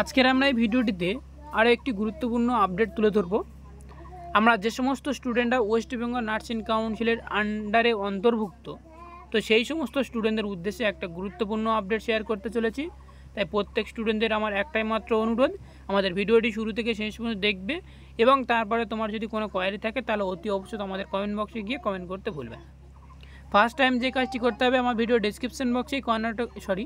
আজকের আমরা এই ভিডিওটিতে আরও একটি গুরুত্বপূর্ণ আপডেট তুলে ধরব আমরা যে সমস্ত স্টুডেন্টরা ওয়েস্ট বেঙ্গল নার্সিং কাউন্সিলের আন্ডারে অন্তর্ভুক্ত তো সেই সমস্ত স্টুডেন্টদের উদ্দেশ্যে একটা গুরুত্বপূর্ণ আপডেট শেয়ার করতে চলেছি তাই প্রত্যেক স্টুডেন্টদের আমার একটাই মাত্র অনুরোধ আমাদের ভিডিওটি শুরু থেকে শেষ পর্যন্ত দেখবে এবং তারপরে তোমার যদি কোনো কোয়ারি থাকে তাহলে অতি অবশ্যই আমাদের কমেন্ট বক্সে গিয়ে কমেন্ট করতে ভুলবে ফার্স্ট টাইম যে কাজটি করতে হবে আমার ভিডিও ডিসক্রিপশান বক্সে Karnataka sorry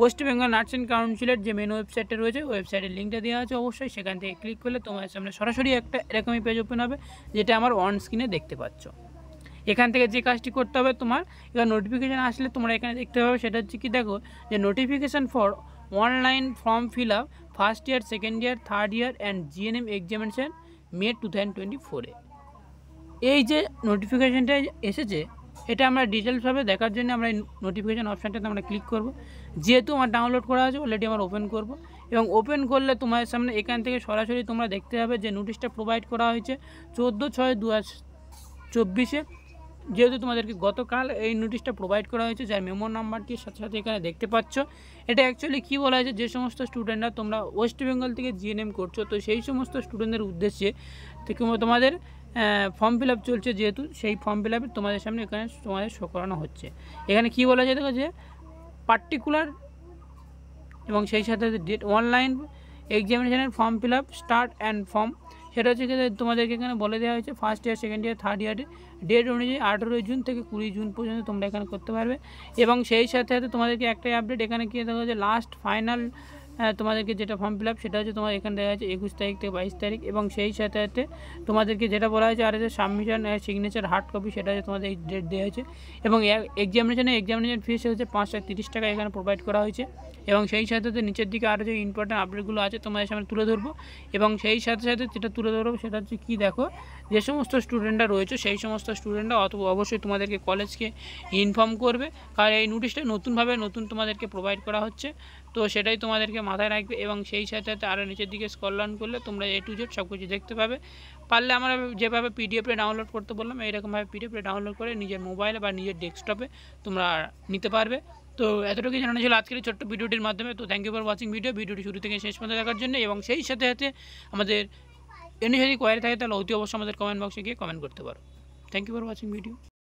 West Bengal nurse and কাউন্সিলের যে মেন ওয়েবসাইটটা রয়েছে ওয়েবসাইটের লিঙ্কটা দেওয়া আছে অবশ্যই সেখান থেকে ক্লিক করলে তোমার সামনে সরাসরি একটা এরকমই পেজ ওপেন হবে যেটা আমার অন স্ক্রিনে দেখতে পাচ্ছ এখান থেকে যে কাজটি করতে হবে তোমার এবার নোটিফিকেশান আসলে তোমরা এখানে দেখতে পাবে সেটা হচ্ছে কি দেখো যে notification for online form fill up first year second year third year and GNM examination May two thousand twenty ফোরে এই যে নোটিফিকেশানটা এসেছে এটা আমরা ডিটেলসভাবে দেখার জন্য আমরা নোটিফিকেশান অপশানটাতে আমরা ক্লিক করব যেহেতু আমার ডাউনলোড করা আছে অলরেডি আমরা ওপেন করব এবং ওপেন করলে তোমার সামনে এখান থেকে সরাসরি তোমরা দেখতে পাবে যে নোটিশটা প্রোভাইড করা হয়েছে চোদ্দো ছয় দু চব্বিশে যেহেতু তোমাদেরকে গতকাল এই নোটিশটা প্রোভাইড করা হয়েছে যার মেমো নাম্বারটির সাথে সাথে এখানে দেখতে পাচ্ছ এটা অ্যাকচুয়ালি কী বলা হয়েছে যে সমস্ত স্টুডেন্টরা তোমরা ওয়েস্ট বেঙ্গল থেকে জিএনএম করছো তো সেই সমস্ত স্টুডেন্টদের উদ্দেশ্যে তোমাদের ফর্ম ফিল চলছে যেহেতু সেই ফর্ম ফিল তোমাদের সামনে এখানে তোমাদের শো করানো হচ্ছে এখানে কি বলা যায় দেখো যে পার্টিকুলার এবং সেই সাথে ডেট অনলাইন এক্সামিনেশানের form fill start and form সেটা হচ্ছে তোমাদেরকে এখানে বলে দেওয়া হয়েছে first year second year third ইয়ারে ডেট অনুযায়ী আঠেরোই জুন থেকে কুড়ি জুন পর্যন্ত তোমরা এখানে করতে পারবে এবং সেই সাথে সাথে তোমাদেরকে একটাই আপডেট এখানে কি দেখা যে লাস্ট ফাইনাল হ্যাঁ, তোমাদেরকে যেটা ফর্ম ফিল আপ সেটা হচ্ছে তোমার এখানে দেখা যাচ্ছে একুশ তারিখ থেকে বাইশ তারিখ এবং সেই সাথে সাথে তোমাদেরকে যেটা বলা হয়েছে আর হচ্ছে সাবমিশন সিগনেচার হার্ড কপি সেটা হচ্ছে তোমাদের ডেট দেওয়া হয়েছে এবং এক্সামিনেশনে এক্সামিনেশন ফিস হচ্ছে পাঁচশো তিরিশ টাকা এখানে প্রোভাইড করা হয়েছে এবং সেই সাথে সাথে নিচের দিকে আরও যে ইম্পর্ট্যান্ট আপডেটগুলো আছে তোমাদের সামনে তুলে ধরবো এবং সেই সাথে সাথে যেটা তুলে ধরবো সেটা হচ্ছে কী দেখো যে সমস্ত স্টুডেন্টরা রয়েছে সেই সমস্ত স্টুডেন্টরা অত অবশ্যই তোমাদেরকে কলেজকে ইনফর্ম করবে কারণ এই নোটিশটা নতুনভাবে নতুন তোমাদেরকে প্রোভাইড করা হচ্ছে তো সেটাই তোমাদেরকে মাথায় রাখবে এবং সেই সাথে সাথে আরও নিচের দিকে স্কলন করলে তোমরা এ টু জেড সব কিছু দেখতে পাবে পারলে আমরা যেভাবে পিডিএফে ডাউনলোড করতে বললাম এইরকমভাবে পিডিএফে ডাউনলোড করে নিজের মোবাইলে বা নিজের ডেস্কটপে তোমরা নিতে পারবে তো এতটুকু জানানো ছিল আজকের ছোট্ট ভিডিওটির মাধ্যমে তো thank you for watching video ভিডিওটি শুরু থেকে শেষ পর্যন্ত দেখার জন্য এবং সেই সাথে সাথে আমাদের এমনি যদি কোয়ারি থাকে তাহলে অতি অবশ্যই আমাদের কমেন্ট বক্সে গিয়ে কমেন্ট করতে পারো thank you for watching video